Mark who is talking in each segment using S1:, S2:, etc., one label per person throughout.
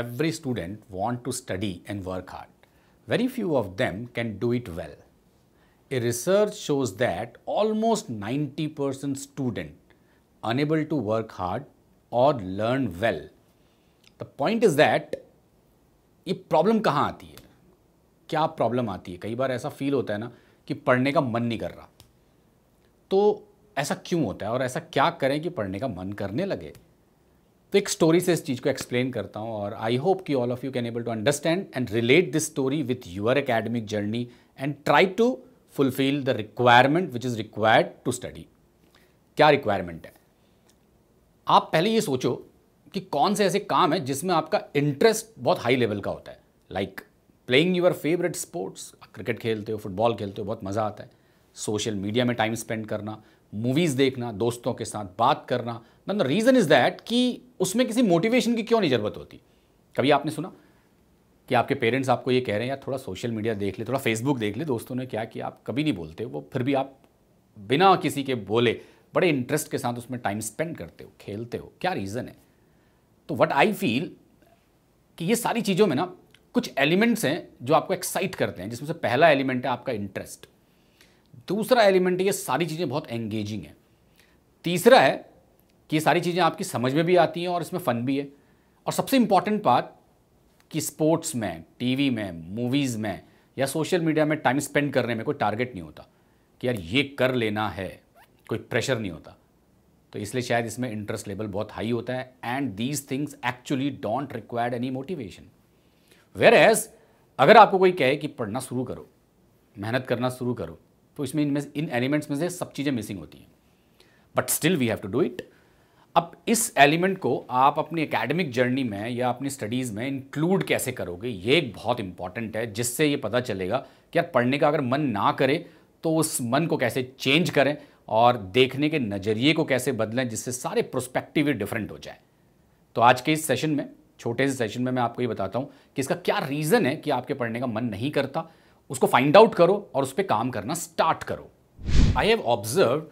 S1: every student want to study and work hard. Very few of them can do it well. A research shows that almost 90% student unable to work hard or learn well. The point is that ये problem कहाँ आती है क्या problem आती है कई बार ऐसा feel होता है ना कि पढ़ने का मन नहीं कर रहा तो ऐसा क्यों होता है और ऐसा क्या करें कि पढ़ने का मन करने लगे तो एक स्टोरी से इस चीज़ को एक्सप्लेन करता हूँ और आई होप कि all of you can able to understand and relate this story with your academic journey and try to fulfil the requirement which is required to study क्या रिक्वायरमेंट है आप पहले ये सोचो कि कौन से ऐसे काम है जिसमें आपका इंटरेस्ट बहुत हाई लेवल का होता है like playing your favourite sports cricket खेलते हो फुटबॉल खेलते हो बहुत मज़ा आता है सोशल मीडिया में टाइम स्पेंड करना मूवीज़ देखना दोस्तों के साथ बात करना then the reason is that कि उसमें किसी मोटिवेशन की क्यों नहीं ज़रूरत होती कभी आपने सुना कि आपके पेरेंट्स आपको ये कह रहे हैं यार थोड़ा सोशल मीडिया देख ले थोड़ा फेसबुक देख ले दोस्तों ने क्या कि आप कभी नहीं बोलते वो फिर भी आप बिना किसी के बोले बड़े इंटरेस्ट के साथ उसमें टाइम स्पेंड करते हो खेलते हो क्या रीज़न है तो वट आई फील कि ये सारी चीज़ों में ना कुछ एलिमेंट्स हैं जो आपको एक्साइट करते हैं जिसमें से पहला एलिमेंट है आपका इंटरेस्ट दूसरा एलिमेंट ये सारी चीज़ें बहुत एंगेजिंग है तीसरा है कि सारी चीज़ें आपकी समझ में भी आती हैं और इसमें फ़न भी है और सबसे इम्पॉर्टेंट बात कि स्पोर्ट्स में टीवी में मूवीज़ में या सोशल मीडिया में टाइम स्पेंड करने में कोई टारगेट नहीं होता कि यार ये कर लेना है कोई प्रेशर नहीं होता तो इसलिए शायद इसमें इंटरेस्ट लेवल बहुत हाई होता है and these things actually don't required any motivation whereas अगर आपको कोई कहे कि पढ़ना शुरू करो मेहनत करना शुरू करो तो इसमें इनमें इन एलिमेंट्स में से सब चीज़ें मिसिंग होती हैं but still we have to do it अब इस एलिमेंट को आप अपनी एकेडमिक जर्नी में या अपनी स्टडीज़ में इंक्लूड कैसे करोगे ये एक बहुत इंपॉर्टेंट है जिससे ये पता चलेगा कि यार पढ़ने का अगर मन ना करे तो उस मन को कैसे चेंज करें और देखने के नज़रिए को कैसे बदलें जिससे सारे प्रोस्पेक्टिव डिफरेंट हो जाए तो आज के इस सेशन में छोटे से सेशन में मैं आपको ये बताता हूँ कि इसका क्या रीज़न है कि आपके पढ़ने का मन नहीं करता उसको फाइंड आउट करो और उस पर काम करना स्टार्ट करो आई हैव ऑब्जर्व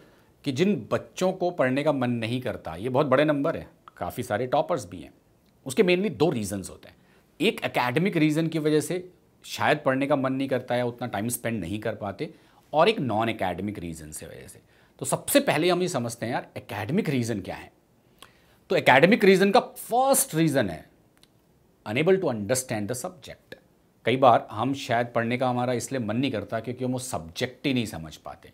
S1: कि जिन बच्चों को पढ़ने का मन नहीं करता ये बहुत बड़े नंबर है काफ़ी सारे टॉपर्स भी हैं उसके मेनली दो रीज़न्स होते हैं एक एकेडमिक रीज़न की वजह से शायद पढ़ने का मन नहीं करता या उतना टाइम स्पेंड नहीं कर पाते और एक नॉन एकेडमिक रीज़न से वजह से तो सबसे पहले हम ये समझते हैं यार एकेडमिक रीज़न क्या है तो एकेडमिक रीज़न का फर्स्ट रीज़न है unable to understand the subject कई बार हम शायद पढ़ने का हमारा इसलिए मन नहीं करता क्योंकि हम वो सब्जेक्ट ही नहीं समझ पाते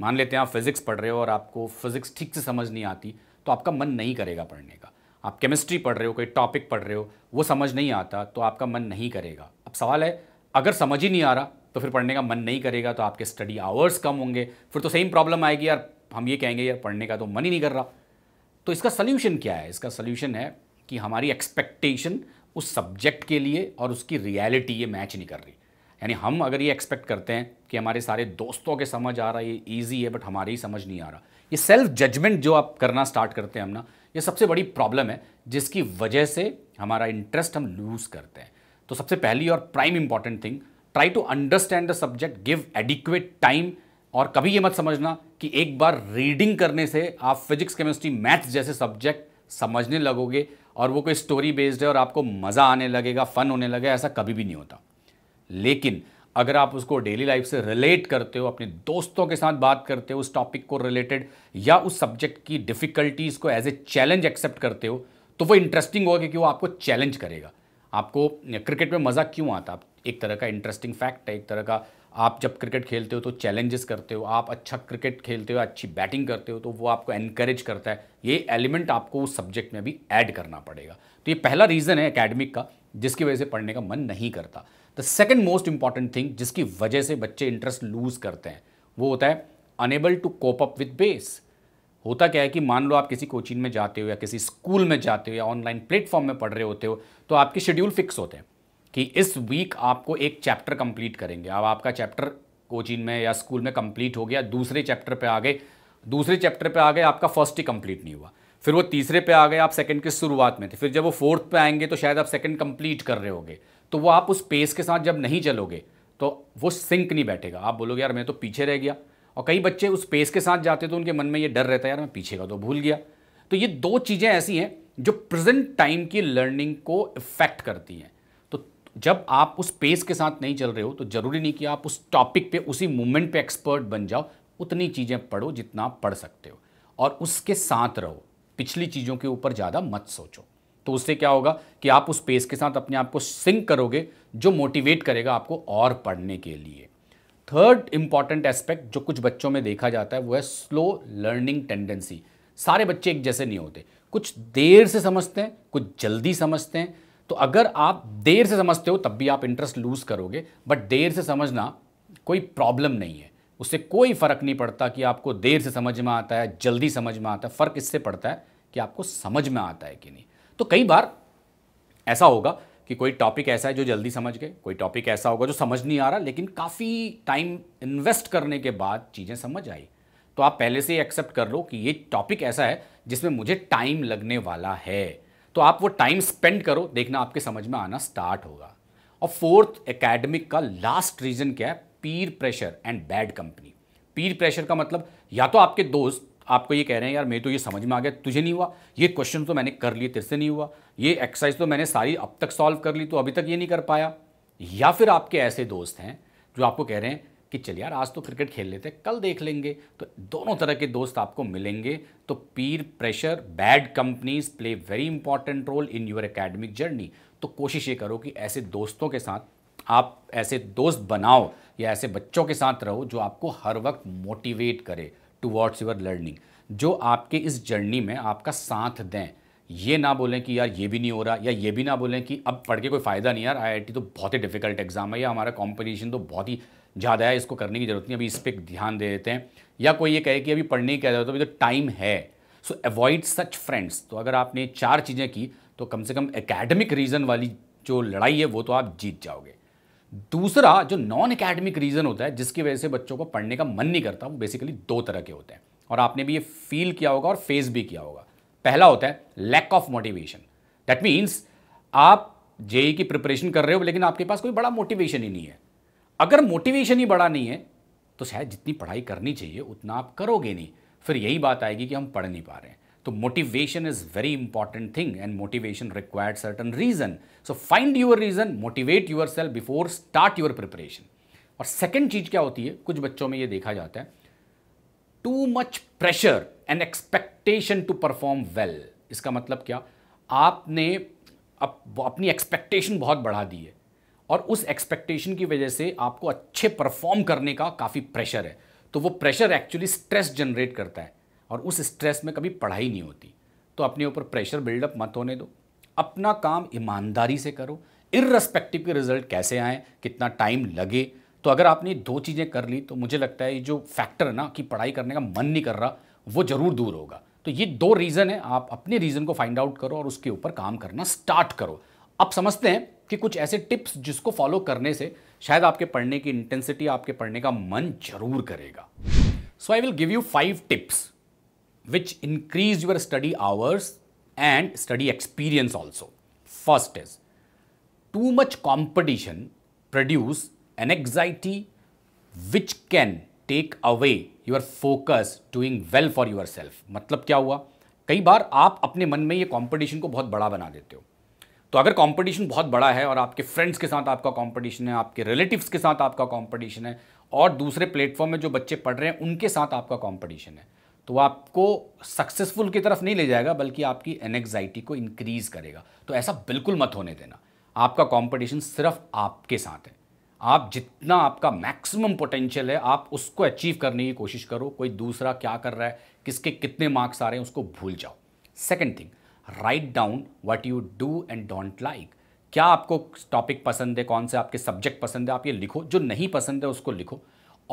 S1: मान लेते हैं आप फिज़िक्स पढ़ रहे हो और आपको फिज़िक्स ठीक से समझ नहीं आती तो आपका मन नहीं करेगा पढ़ने का आप केमिस्ट्री पढ़ रहे हो कोई टॉपिक पढ़ रहे हो वो समझ नहीं आता तो आपका मन नहीं करेगा अब सवाल है अगर समझ ही नहीं आ रहा तो फिर पढ़ने का मन नहीं करेगा तो आपके स्टडी आवर्स कम होंगे फिर तो सेम प्रॉब्लम आएगी यार हम ये कहेंगे यार पढ़ने का तो मन ही नहीं कर रहा तो इसका सल्यूशन क्या है इसका सल्यूशन है कि हमारी एक्सपेक्टेशन उस सब्जेक्ट के लिए और उसकी रियलिटी ये मैच नहीं कर रही यानी हम अगर ये एक्सपेक्ट करते हैं कि हमारे सारे दोस्तों के समझ आ रहा है ये ईजी है बट हमारे ही समझ नहीं आ रहा ये सेल्फ जजमेंट जो आप करना स्टार्ट करते हैं हम ना ये सबसे बड़ी प्रॉब्लम है जिसकी वजह से हमारा इंटरेस्ट हम लूज़ करते हैं तो सबसे पहली और prime important thing try to understand the subject give adequate time और कभी ये मत समझना कि एक बार रीडिंग करने से आप फिजिक्स केमिस्ट्री मैथ्स जैसे सब्जेक्ट समझने लगोगे और वो कोई स्टोरी बेस्ड है और आपको मज़ा आने लगेगा फ़न होने लगेगा ऐसा कभी भी नहीं होता लेकिन अगर आप उसको डेली लाइफ से रिलेट करते हो अपने दोस्तों के साथ बात करते हो उस टॉपिक को रिलेटेड या उस सब्जेक्ट की डिफ़िकल्टीज़ को एज ए चैलेंज एक्सेप्ट करते हो तो वो इंटरेस्टिंग होगा क्योंकि वो आपको चैलेंज करेगा आपको क्रिकेट में मज़ा क्यों आता एक तरह का इंटरेस्टिंग फैक्ट है एक तरह का आप जब क्रिकेट खेलते हो तो चैलेंजेस करते हो आप अच्छा क्रिकेट खेलते हो अच्छी बैटिंग करते हो तो वो आपको एनकरेज करता है ये एलिमेंट आपको उस सब्जेक्ट में भी ऐड करना पड़ेगा तो ये पहला रीज़न है अकेडमिक का जिसकी वजह से पढ़ने का मन नहीं करता the second most important thing जिसकी वजह से बच्चे इंटरेस्ट लूज करते हैं वो होता है unable to cope up with base होता क्या है कि मान लो आप किसी कोचिंग में जाते हो या किसी स्कूल में जाते हो या ऑनलाइन प्लेटफॉर्म में पढ़ रहे होते हो तो आपके शेड्यूल फिक्स होते हैं कि इस वीक आपको एक चैप्टर कंप्लीट करेंगे अब आपका चैप्टर कोचिंग में या स्कूल में कंप्लीट हो गया दूसरे चैप्टर पे आ गए दूसरे चैप्टर पे आ गए आपका फर्स्ट ही कंप्लीट नहीं हुआ फिर वो तीसरे पे आ गए आप सेकंड के शुरुआत में थे फिर जब वो फोर्थ पे आएंगे तो शायद आप सेकंड कंप्लीट कर रहे होगे तो वो आप उस पेस के साथ जब नहीं चलोगे तो वो सिंक नहीं बैठेगा आप बोलोगे यार मैं तो पीछे रह गया और कई बच्चे उस पेस के साथ जाते तो उनके मन में ये डर रहता है यार मैं पीछे का तो भूल गया तो ये दो चीज़ें ऐसी हैं जो प्रेजेंट टाइम की लर्निंग को इफेक्ट करती हैं जब आप उस पेस के साथ नहीं चल रहे हो तो ज़रूरी नहीं कि आप उस टॉपिक पे उसी मूवमेंट पे एक्सपर्ट बन जाओ उतनी चीज़ें पढ़ो जितना पढ़ सकते हो और उसके साथ रहो पिछली चीज़ों के ऊपर ज़्यादा मत सोचो तो उससे क्या होगा कि आप उस पेस के साथ अपने आप को सिंक करोगे जो मोटिवेट करेगा आपको और पढ़ने के लिए थर्ड इंपॉर्टेंट एस्पेक्ट जो कुछ बच्चों में देखा जाता है वो है स्लो लर्निंग टेंडेंसी सारे बच्चे एक जैसे नहीं होते कुछ देर से समझते हैं कुछ जल्दी समझते हैं तो अगर आप देर से समझते हो तब भी आप इंटरेस्ट लूज़ करोगे बट देर से समझना कोई प्रॉब्लम नहीं है उससे कोई फ़र्क नहीं पड़ता कि आपको देर से समझ में आता है जल्दी समझ में आता है फ़र्क इससे पड़ता है कि आपको समझ में आता है कि नहीं तो कई बार ऐसा होगा कि कोई टॉपिक ऐसा है जो जल्दी समझ गए कोई टॉपिक ऐसा होगा जो समझ नहीं आ रहा लेकिन काफ़ी टाइम इन्वेस्ट करने के बाद चीज़ें समझ आई तो आप पहले से ही एक्सेप्ट कर लो कि ये टॉपिक ऐसा है जिसमें मुझे टाइम लगने वाला है तो आप वो टाइम स्पेंड करो देखना आपके समझ में आना स्टार्ट होगा और फोर्थ एकेडमिक का लास्ट रीज़न क्या है peer pressure and bad company peer pressure का मतलब या तो आपके दोस्त आपको ये कह रहे हैं यार मेरे तो ये समझ में आ गया तुझे नहीं हुआ ये क्वेश्चन तो मैंने कर लिए तेरे से नहीं हुआ ये एक्सरसाइज तो मैंने सारी अब तक सॉल्व कर ली तो अभी तक ये नहीं कर पाया या फिर आपके ऐसे दोस्त हैं जो आपको कह रहे हैं कि चल यार आज तो क्रिकेट खेल लेते हैं कल देख लेंगे तो दोनों तरह के दोस्त आपको मिलेंगे तो peer pressure bad companies play very important role in your academic journey तो कोशिश ये करो कि ऐसे दोस्तों के साथ आप ऐसे दोस्त बनाओ या ऐसे बच्चों के साथ रहो जो आपको हर वक्त मोटिवेट करे टू वर्ड्स यूर लर्निंग जो आपके इस जर्नी में आपका साथ दें ये ना बोलें कि यार ये भी नहीं हो रहा या ये भी ना बोलें कि अब पढ़ के कोई फ़ायदा नहीं यार आईआईटी तो बहुत ही डिफिकल्ट एग्ज़ाम है या हमारा कॉम्पिटिशन तो बहुत ही ज़्यादा है इसको करने की ज़रूरत नहीं अभी इस पर ध्यान दे देते हैं या कोई ये कहे कि अभी पढ़ने की क्या जरूरत है अभी तो टाइम है सो अवॉइड सच फ्रेंड्स तो अगर आपने चार चीज़ें की तो कम से कम एकेडमिक रीज़न वाली जो लड़ाई है वो तो आप जीत जाओगे दूसरा जो नॉन एकेडमिक रीज़न होता है जिसकी वजह से बच्चों को पढ़ने का मन नहीं करता वो बेसिकली दो तरह के होते हैं और आपने भी ये फील किया होगा और फेस भी किया होगा पहला होता है lack of motivation that means आप जेई e e की प्रिपरेशन कर रहे हो लेकिन आपके पास कोई बड़ा मोटिवेशन ही नहीं है अगर मोटिवेशन ही बड़ा नहीं है तो शायद जितनी पढ़ाई करनी चाहिए उतना आप करोगे नहीं फिर यही बात आएगी कि हम पढ़ नहीं पा रहे हैं तो motivation is very important thing and motivation required certain reason so find your reason motivate yourself before start your preparation और सेकेंड चीज क्या होती है कुछ बच्चों में यह देखा जाता है too much pressure and expectation to perform well इसका मतलब क्या आपने अप, अपनी एक्सपेक्टेशन बहुत बढ़ा दी है और उस एक्सपेक्टेशन की वजह से आपको अच्छे परफॉर्म करने का काफ़ी प्रेशर है तो वो प्रेशर एक्चुअली स्ट्रेस जनरेट करता है और उस स्ट्रेस में कभी पढ़ाई नहीं होती तो अपने ऊपर प्रेशर बिल्डअप मत होने दो अपना काम ईमानदारी से करो इरेस्पेक्टिव के रिजल्ट कैसे आए कितना टाइम लगे तो अगर आपने दो चीज़ें कर ली तो मुझे लगता है ये जो फैक्टर है ना कि पढ़ाई करने का मन नहीं कर रहा वो ज़रूर दूर होगा तो ये दो रीज़न है आप अपने रीज़न को फाइंड आउट करो और उसके ऊपर काम करना स्टार्ट करो आप समझते हैं कि कुछ ऐसे टिप्स जिसको फॉलो करने से शायद आपके पढ़ने की इंटेंसिटी आपके पढ़ने का मन जरूर करेगा so I will give you five tips which increase your study hours and study experience also first is too much competition produce an anxiety which can take away your focus doing well for yourself मतलब क्या हुआ कई बार आप अपने मन में ये competition को बहुत बड़ा बना देते हो तो अगर कंपटीशन बहुत बड़ा है और आपके फ्रेंड्स के साथ आपका कंपटीशन है आपके रिलेटिव्स के साथ आपका कंपटीशन है और दूसरे प्लेटफॉर्म में जो बच्चे पढ़ रहे हैं उनके साथ आपका कंपटीशन है तो आपको सक्सेसफुल की तरफ नहीं ले जाएगा बल्कि आपकी एनेग्जाइटी को इंक्रीज करेगा तो ऐसा बिल्कुल मत होने देना आपका कॉम्पिटिशन सिर्फ आपके साथ है आप जितना आपका मैक्सिमम पोटेंशियल है आप उसको अचीव करने की कोशिश करो कोई दूसरा क्या कर रहा है किसके कितने मार्क्स आ रहे हैं उसको भूल जाओ second thing write down what you do and don't like क्या आपको टॉपिक पसंद है कौन से आपके सब्जेक्ट पसंद है आप ये लिखो जो नहीं पसंद है उसको लिखो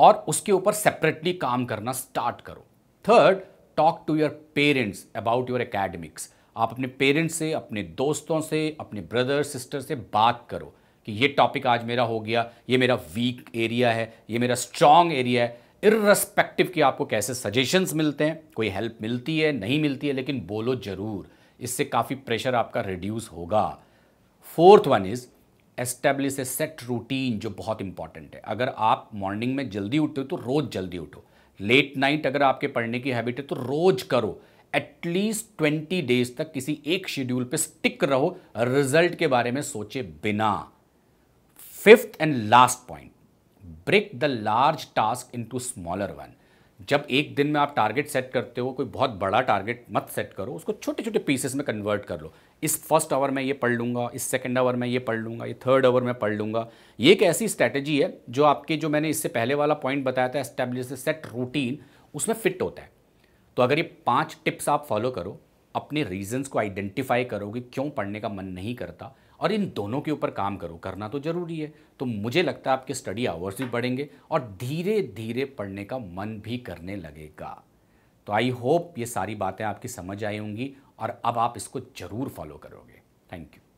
S1: और उसके ऊपर सेपरेटली काम करना स्टार्ट करो third talk to your parents about your academics आप अपने पेरेंट्स से अपने दोस्तों से अपने ब्रदर सिस्टर से बात करो कि ये टॉपिक आज मेरा हो गया ये मेरा वीक एरिया है ये मेरा स्ट्रांग एरिया है इररेस्पेक्टिव कि आपको कैसे सजेशंस मिलते हैं कोई हेल्प मिलती है नहीं मिलती है लेकिन बोलो ज़रूर इससे काफ़ी प्रेशर आपका रिड्यूस होगा fourth one is establish a set routine जो बहुत इंपॉर्टेंट है अगर आप मॉर्निंग में जल्दी उठते हो तो रोज़ जल्दी उठो लेट नाइट अगर आपके पढ़ने की हैबिट है तो रोज़ करो एटलीस्ट ट्वेंटी डेज तक किसी एक शेड्यूल पे स्टिक रहो रिजल्ट के बारे में सोचे बिना fifth and last point break the large task to smaller one जब एक दिन में आप टारगेट सेट करते हो कोई बहुत बड़ा टारगेट मत सेट करो उसको छोटे छोटे पीसेस में कन्वर्ट कर लो इस फर्स्ट आवर में ये पढ़ लूँगा इस सेकेंड आवर में ये पढ़ लूँगा ये थर्ड आवर में पढ़ लूँगा ये एक ऐसी स्ट्रैटेजी है जो आपके जो मैंने इससे पहले वाला पॉइंट बताया था एस्टेब्लिश सेट रूटीन उसमें फिट होता है तो अगर ये पाँच टिप्स आप फॉलो करो अपने रीजन्स को आइडेंटिफाई करो कि क्यों पढ़ने का मन नहीं करता और इन दोनों के ऊपर काम करो करना तो ज़रूरी है तो मुझे लगता है आपके स्टडी आवर्स भी बढ़ेंगे और धीरे धीरे पढ़ने का मन भी करने लगेगा तो आई होप ये सारी बातें आपकी समझ आई होंगी और अब आप इसको ज़रूर फॉलो करोगे थैंक यू